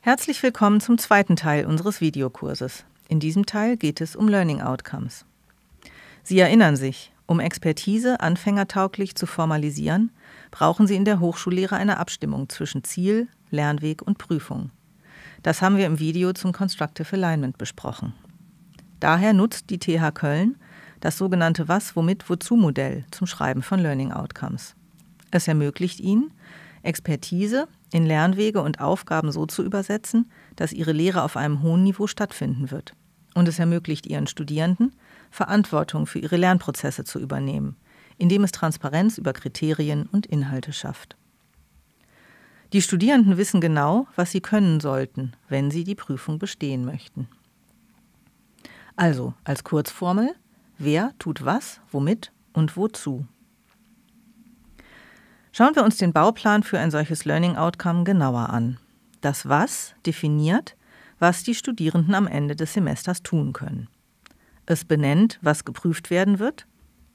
Herzlich willkommen zum zweiten Teil unseres Videokurses. In diesem Teil geht es um Learning Outcomes. Sie erinnern sich, um Expertise anfängertauglich zu formalisieren, brauchen Sie in der Hochschullehre eine Abstimmung zwischen Ziel, Lernweg und Prüfung. Das haben wir im Video zum Constructive Alignment besprochen. Daher nutzt die TH Köln das sogenannte Was, Womit, Wozu-Modell zum Schreiben von Learning Outcomes. Es ermöglicht ihnen, Expertise in Lernwege und Aufgaben so zu übersetzen, dass ihre Lehre auf einem hohen Niveau stattfinden wird. Und es ermöglicht ihren Studierenden, Verantwortung für ihre Lernprozesse zu übernehmen, indem es Transparenz über Kriterien und Inhalte schafft. Die Studierenden wissen genau, was sie können sollten, wenn sie die Prüfung bestehen möchten. Also als Kurzformel, wer tut was, womit und wozu. Schauen wir uns den Bauplan für ein solches Learning Outcome genauer an. Das Was definiert, was die Studierenden am Ende des Semesters tun können. Es benennt, was geprüft werden wird,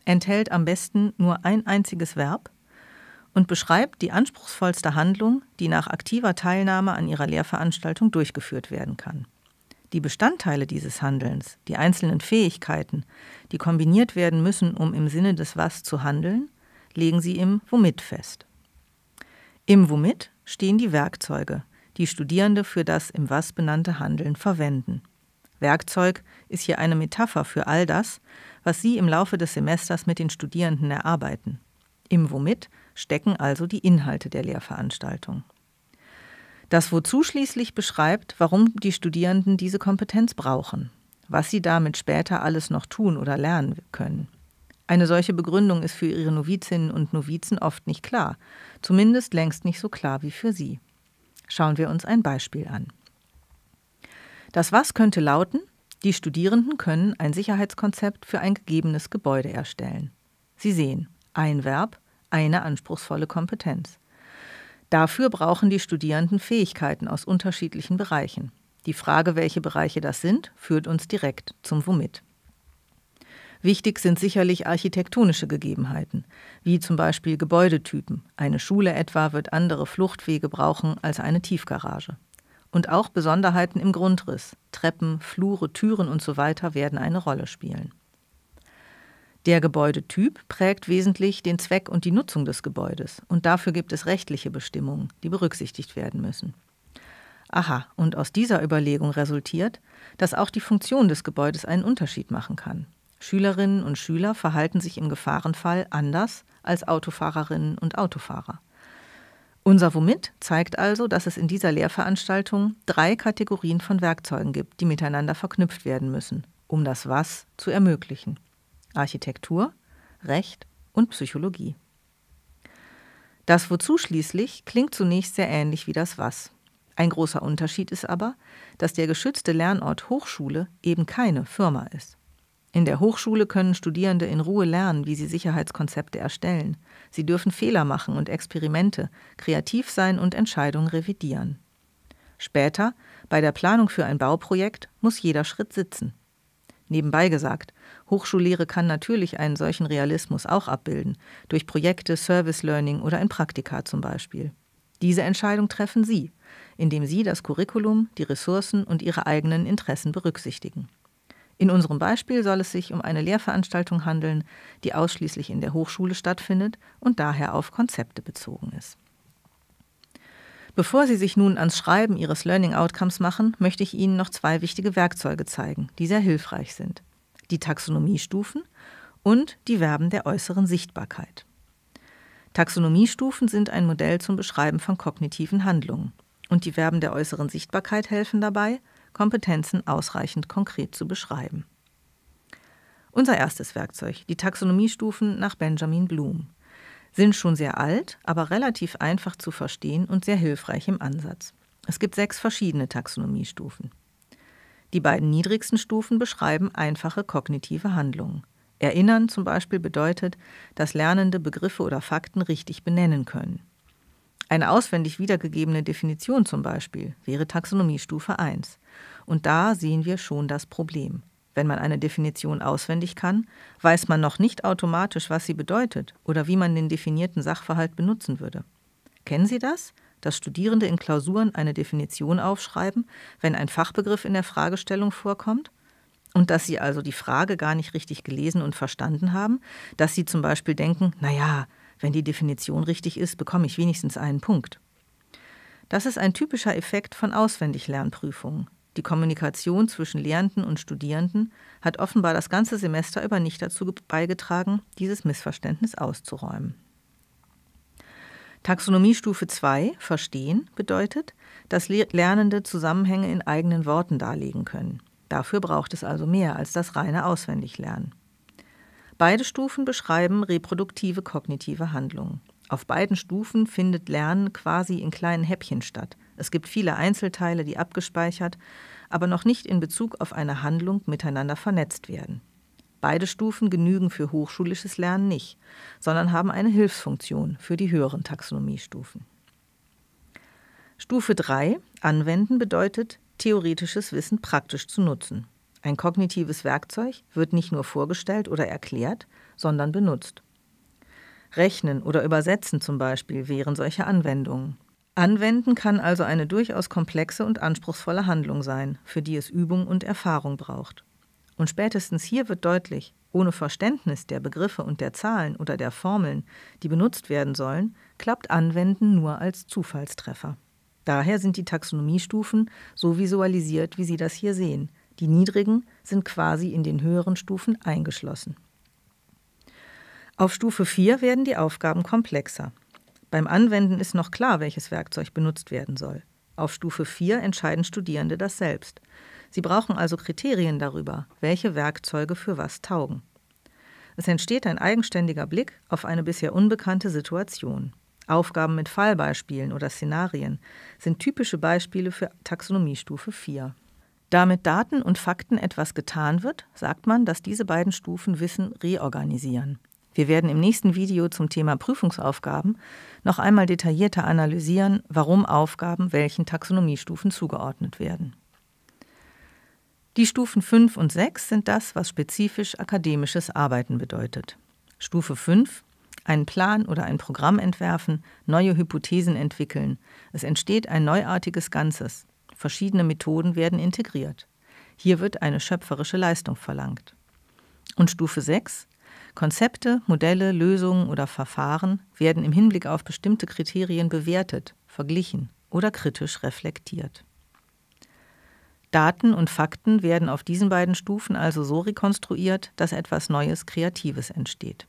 enthält am besten nur ein einziges Verb und beschreibt die anspruchsvollste Handlung, die nach aktiver Teilnahme an ihrer Lehrveranstaltung durchgeführt werden kann. Die Bestandteile dieses Handelns, die einzelnen Fähigkeiten, die kombiniert werden müssen, um im Sinne des Was zu handeln, legen sie im Womit fest. Im Womit stehen die Werkzeuge, die Studierende für das im Was benannte Handeln verwenden. Werkzeug ist hier eine Metapher für all das, was Sie im Laufe des Semesters mit den Studierenden erarbeiten. Im Womit stecken also die Inhalte der Lehrveranstaltung. Das Wozu schließlich beschreibt, warum die Studierenden diese Kompetenz brauchen, was sie damit später alles noch tun oder lernen können. Eine solche Begründung ist für ihre Novizinnen und Novizen oft nicht klar, zumindest längst nicht so klar wie für sie. Schauen wir uns ein Beispiel an. Das Was könnte lauten, die Studierenden können ein Sicherheitskonzept für ein gegebenes Gebäude erstellen. Sie sehen ein Verb, eine anspruchsvolle Kompetenz. Dafür brauchen die Studierenden Fähigkeiten aus unterschiedlichen Bereichen. Die Frage, welche Bereiche das sind, führt uns direkt zum Womit. Wichtig sind sicherlich architektonische Gegebenheiten, wie zum Beispiel Gebäudetypen. Eine Schule etwa wird andere Fluchtwege brauchen als eine Tiefgarage. Und auch Besonderheiten im Grundriss. Treppen, Flure, Türen usw. So werden eine Rolle spielen. Der Gebäudetyp prägt wesentlich den Zweck und die Nutzung des Gebäudes und dafür gibt es rechtliche Bestimmungen, die berücksichtigt werden müssen. Aha, und aus dieser Überlegung resultiert, dass auch die Funktion des Gebäudes einen Unterschied machen kann. Schülerinnen und Schüler verhalten sich im Gefahrenfall anders als Autofahrerinnen und Autofahrer. Unser Womit zeigt also, dass es in dieser Lehrveranstaltung drei Kategorien von Werkzeugen gibt, die miteinander verknüpft werden müssen, um das Was zu ermöglichen. Architektur, Recht und Psychologie. Das Wozu schließlich klingt zunächst sehr ähnlich wie das Was. Ein großer Unterschied ist aber, dass der geschützte Lernort Hochschule eben keine Firma ist. In der Hochschule können Studierende in Ruhe lernen, wie sie Sicherheitskonzepte erstellen. Sie dürfen Fehler machen und Experimente, kreativ sein und Entscheidungen revidieren. Später, bei der Planung für ein Bauprojekt, muss jeder Schritt sitzen. Nebenbei gesagt, Hochschullehre kann natürlich einen solchen Realismus auch abbilden, durch Projekte, Service Learning oder ein Praktika zum Beispiel. Diese Entscheidung treffen Sie, indem Sie das Curriculum, die Ressourcen und Ihre eigenen Interessen berücksichtigen. In unserem Beispiel soll es sich um eine Lehrveranstaltung handeln, die ausschließlich in der Hochschule stattfindet und daher auf Konzepte bezogen ist. Bevor Sie sich nun ans Schreiben Ihres Learning Outcomes machen, möchte ich Ihnen noch zwei wichtige Werkzeuge zeigen, die sehr hilfreich sind die Taxonomiestufen und die Verben der äußeren Sichtbarkeit. Taxonomiestufen sind ein Modell zum Beschreiben von kognitiven Handlungen und die Verben der äußeren Sichtbarkeit helfen dabei, Kompetenzen ausreichend konkret zu beschreiben. Unser erstes Werkzeug, die Taxonomiestufen nach Benjamin Bloom, sind schon sehr alt, aber relativ einfach zu verstehen und sehr hilfreich im Ansatz. Es gibt sechs verschiedene Taxonomiestufen. Die beiden niedrigsten Stufen beschreiben einfache kognitive Handlungen. Erinnern zum Beispiel bedeutet, dass Lernende Begriffe oder Fakten richtig benennen können. Eine auswendig wiedergegebene Definition zum Beispiel wäre Taxonomiestufe 1. Und da sehen wir schon das Problem. Wenn man eine Definition auswendig kann, weiß man noch nicht automatisch, was sie bedeutet oder wie man den definierten Sachverhalt benutzen würde. Kennen Sie das? dass Studierende in Klausuren eine Definition aufschreiben, wenn ein Fachbegriff in der Fragestellung vorkommt? Und dass sie also die Frage gar nicht richtig gelesen und verstanden haben, dass sie zum Beispiel denken, naja, wenn die Definition richtig ist, bekomme ich wenigstens einen Punkt. Das ist ein typischer Effekt von Auswendiglernprüfungen. Die Kommunikation zwischen Lehrenden und Studierenden hat offenbar das ganze Semester über nicht dazu beigetragen, dieses Missverständnis auszuräumen. Taxonomiestufe 2, Verstehen, bedeutet, dass Lernende Zusammenhänge in eigenen Worten darlegen können. Dafür braucht es also mehr als das reine Auswendiglernen. Beide Stufen beschreiben reproduktive kognitive Handlungen. Auf beiden Stufen findet Lernen quasi in kleinen Häppchen statt. Es gibt viele Einzelteile, die abgespeichert, aber noch nicht in Bezug auf eine Handlung miteinander vernetzt werden. Beide Stufen genügen für hochschulisches Lernen nicht, sondern haben eine Hilfsfunktion für die höheren Taxonomiestufen. Stufe 3, Anwenden, bedeutet, theoretisches Wissen praktisch zu nutzen. Ein kognitives Werkzeug wird nicht nur vorgestellt oder erklärt, sondern benutzt. Rechnen oder Übersetzen zum Beispiel wären solche Anwendungen. Anwenden kann also eine durchaus komplexe und anspruchsvolle Handlung sein, für die es Übung und Erfahrung braucht. Und spätestens hier wird deutlich, ohne Verständnis der Begriffe und der Zahlen oder der Formeln, die benutzt werden sollen, klappt Anwenden nur als Zufallstreffer. Daher sind die Taxonomiestufen so visualisiert, wie Sie das hier sehen. Die niedrigen sind quasi in den höheren Stufen eingeschlossen. Auf Stufe 4 werden die Aufgaben komplexer. Beim Anwenden ist noch klar, welches Werkzeug benutzt werden soll. Auf Stufe 4 entscheiden Studierende das selbst. Sie brauchen also Kriterien darüber, welche Werkzeuge für was taugen. Es entsteht ein eigenständiger Blick auf eine bisher unbekannte Situation. Aufgaben mit Fallbeispielen oder Szenarien sind typische Beispiele für Taxonomiestufe 4. Da mit Daten und Fakten etwas getan wird, sagt man, dass diese beiden Stufen Wissen reorganisieren. Wir werden im nächsten Video zum Thema Prüfungsaufgaben noch einmal detaillierter analysieren, warum Aufgaben welchen Taxonomiestufen zugeordnet werden. Die Stufen 5 und 6 sind das, was spezifisch akademisches Arbeiten bedeutet. Stufe 5 einen Plan oder ein Programm entwerfen, neue Hypothesen entwickeln. Es entsteht ein neuartiges Ganzes. Verschiedene Methoden werden integriert. Hier wird eine schöpferische Leistung verlangt. Und Stufe 6. Konzepte, Modelle, Lösungen oder Verfahren werden im Hinblick auf bestimmte Kriterien bewertet, verglichen oder kritisch reflektiert. Daten und Fakten werden auf diesen beiden Stufen also so rekonstruiert, dass etwas Neues, Kreatives entsteht.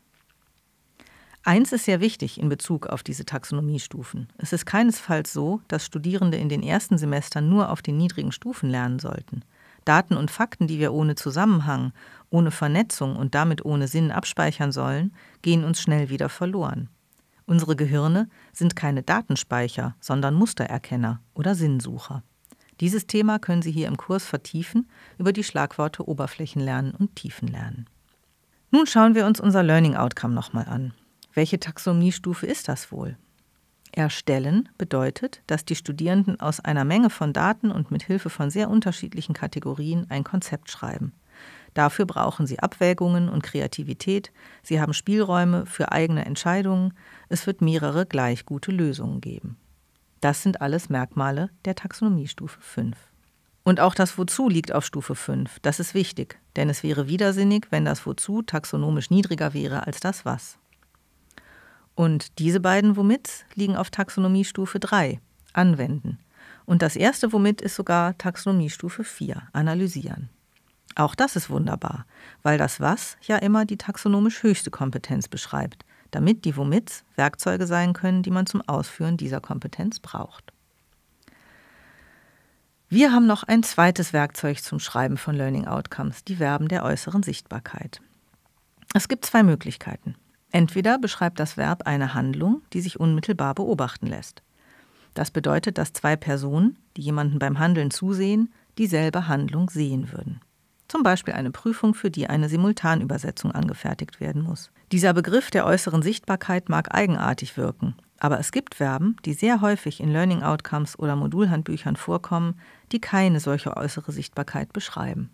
Eins ist sehr wichtig in Bezug auf diese Taxonomiestufen. Es ist keinesfalls so, dass Studierende in den ersten Semestern nur auf den niedrigen Stufen lernen sollten. Daten und Fakten, die wir ohne Zusammenhang, ohne Vernetzung und damit ohne Sinn abspeichern sollen, gehen uns schnell wieder verloren. Unsere Gehirne sind keine Datenspeicher, sondern Mustererkenner oder Sinnsucher. Dieses Thema können Sie hier im Kurs vertiefen über die Schlagworte Oberflächenlernen und Tiefenlernen. Nun schauen wir uns unser Learning Outcome nochmal an. Welche Taxonomiestufe ist das wohl? Erstellen bedeutet, dass die Studierenden aus einer Menge von Daten und mit Hilfe von sehr unterschiedlichen Kategorien ein Konzept schreiben. Dafür brauchen sie Abwägungen und Kreativität, sie haben Spielräume für eigene Entscheidungen, es wird mehrere gleich gute Lösungen geben. Das sind alles Merkmale der Taxonomiestufe 5. Und auch das Wozu liegt auf Stufe 5. Das ist wichtig, denn es wäre widersinnig, wenn das Wozu taxonomisch niedriger wäre als das Was. Und diese beiden Womits liegen auf Taxonomiestufe 3, Anwenden. Und das erste Womit ist sogar Taxonomiestufe 4, Analysieren. Auch das ist wunderbar, weil das Was ja immer die taxonomisch höchste Kompetenz beschreibt, damit die Womits Werkzeuge sein können, die man zum Ausführen dieser Kompetenz braucht. Wir haben noch ein zweites Werkzeug zum Schreiben von Learning Outcomes, die Verben der äußeren Sichtbarkeit. Es gibt zwei Möglichkeiten. Entweder beschreibt das Verb eine Handlung, die sich unmittelbar beobachten lässt. Das bedeutet, dass zwei Personen, die jemanden beim Handeln zusehen, dieselbe Handlung sehen würden. Zum Beispiel eine Prüfung, für die eine Simultanübersetzung angefertigt werden muss. Dieser Begriff der äußeren Sichtbarkeit mag eigenartig wirken, aber es gibt Verben, die sehr häufig in Learning Outcomes oder Modulhandbüchern vorkommen, die keine solche äußere Sichtbarkeit beschreiben.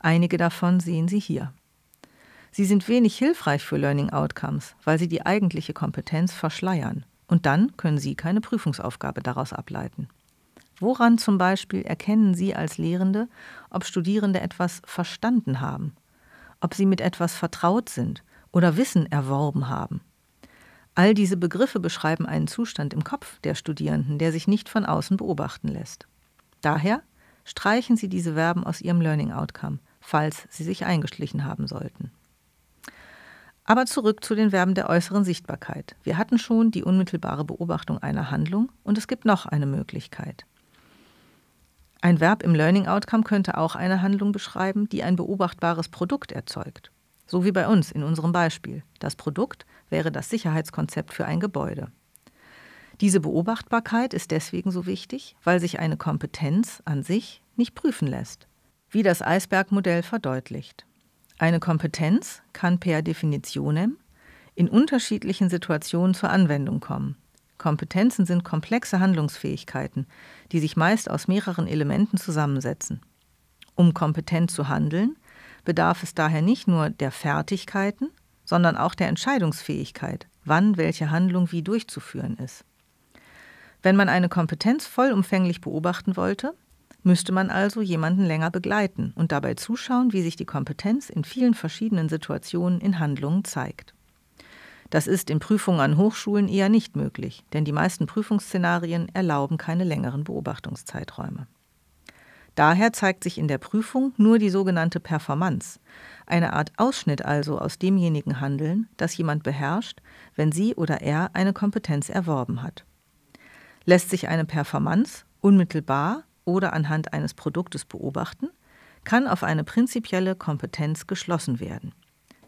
Einige davon sehen Sie hier. Sie sind wenig hilfreich für Learning Outcomes, weil sie die eigentliche Kompetenz verschleiern. Und dann können Sie keine Prüfungsaufgabe daraus ableiten. Woran zum Beispiel erkennen Sie als Lehrende, ob Studierende etwas verstanden haben, ob sie mit etwas vertraut sind oder Wissen erworben haben. All diese Begriffe beschreiben einen Zustand im Kopf der Studierenden, der sich nicht von außen beobachten lässt. Daher streichen Sie diese Verben aus Ihrem Learning Outcome, falls sie sich eingeschlichen haben sollten. Aber zurück zu den Verben der äußeren Sichtbarkeit. Wir hatten schon die unmittelbare Beobachtung einer Handlung und es gibt noch eine Möglichkeit. Ein Verb im Learning Outcome könnte auch eine Handlung beschreiben, die ein beobachtbares Produkt erzeugt. So wie bei uns in unserem Beispiel. Das Produkt wäre das Sicherheitskonzept für ein Gebäude. Diese Beobachtbarkeit ist deswegen so wichtig, weil sich eine Kompetenz an sich nicht prüfen lässt, wie das Eisbergmodell verdeutlicht. Eine Kompetenz kann per Definitionem in unterschiedlichen Situationen zur Anwendung kommen. Kompetenzen sind komplexe Handlungsfähigkeiten, die sich meist aus mehreren Elementen zusammensetzen. Um kompetent zu handeln, bedarf es daher nicht nur der Fertigkeiten, sondern auch der Entscheidungsfähigkeit, wann welche Handlung wie durchzuführen ist. Wenn man eine Kompetenz vollumfänglich beobachten wollte, müsste man also jemanden länger begleiten und dabei zuschauen, wie sich die Kompetenz in vielen verschiedenen Situationen in Handlungen zeigt. Das ist in Prüfungen an Hochschulen eher nicht möglich, denn die meisten Prüfungsszenarien erlauben keine längeren Beobachtungszeiträume. Daher zeigt sich in der Prüfung nur die sogenannte Performance, eine Art Ausschnitt also aus demjenigen Handeln, das jemand beherrscht, wenn sie oder er eine Kompetenz erworben hat. Lässt sich eine Performance unmittelbar oder anhand eines Produktes beobachten, kann auf eine prinzipielle Kompetenz geschlossen werden.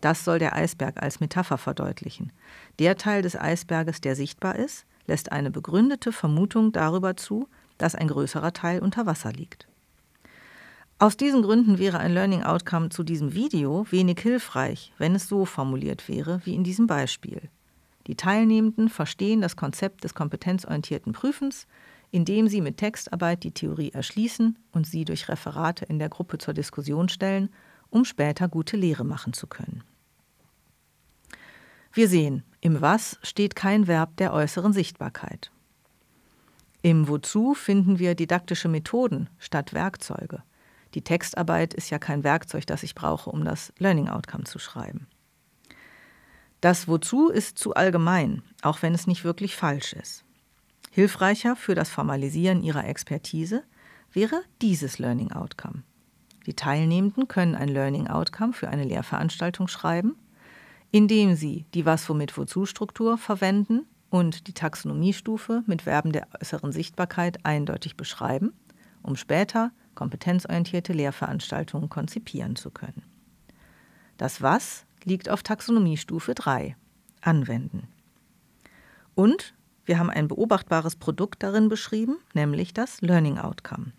Das soll der Eisberg als Metapher verdeutlichen. Der Teil des Eisberges, der sichtbar ist, lässt eine begründete Vermutung darüber zu, dass ein größerer Teil unter Wasser liegt. Aus diesen Gründen wäre ein Learning Outcome zu diesem Video wenig hilfreich, wenn es so formuliert wäre wie in diesem Beispiel. Die Teilnehmenden verstehen das Konzept des kompetenzorientierten Prüfens, indem sie mit Textarbeit die Theorie erschließen und sie durch Referate in der Gruppe zur Diskussion stellen, um später gute Lehre machen zu können. Wir sehen, im Was steht kein Verb der äußeren Sichtbarkeit. Im Wozu finden wir didaktische Methoden statt Werkzeuge. Die Textarbeit ist ja kein Werkzeug, das ich brauche, um das Learning Outcome zu schreiben. Das Wozu ist zu allgemein, auch wenn es nicht wirklich falsch ist. Hilfreicher für das Formalisieren ihrer Expertise wäre dieses Learning Outcome. Die Teilnehmenden können ein Learning Outcome für eine Lehrveranstaltung schreiben, indem sie die Was, Womit, Wozu-Struktur verwenden und die Taxonomiestufe mit Verben der äußeren Sichtbarkeit eindeutig beschreiben, um später kompetenzorientierte Lehrveranstaltungen konzipieren zu können. Das Was liegt auf Taxonomiestufe 3, Anwenden. Und wir haben ein beobachtbares Produkt darin beschrieben, nämlich das Learning Outcome.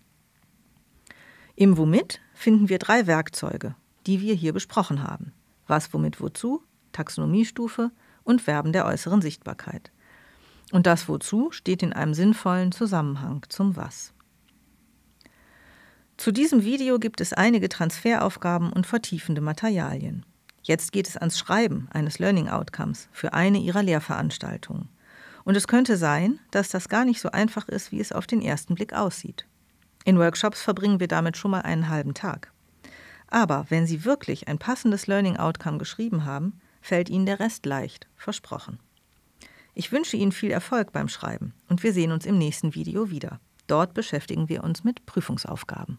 Im Womit finden wir drei Werkzeuge, die wir hier besprochen haben. Was, womit, wozu, Taxonomiestufe und Verben der äußeren Sichtbarkeit. Und das Wozu steht in einem sinnvollen Zusammenhang zum Was. Zu diesem Video gibt es einige Transferaufgaben und vertiefende Materialien. Jetzt geht es ans Schreiben eines Learning Outcomes für eine Ihrer Lehrveranstaltungen. Und es könnte sein, dass das gar nicht so einfach ist, wie es auf den ersten Blick aussieht. In Workshops verbringen wir damit schon mal einen halben Tag. Aber wenn Sie wirklich ein passendes Learning Outcome geschrieben haben, fällt Ihnen der Rest leicht, versprochen. Ich wünsche Ihnen viel Erfolg beim Schreiben und wir sehen uns im nächsten Video wieder. Dort beschäftigen wir uns mit Prüfungsaufgaben.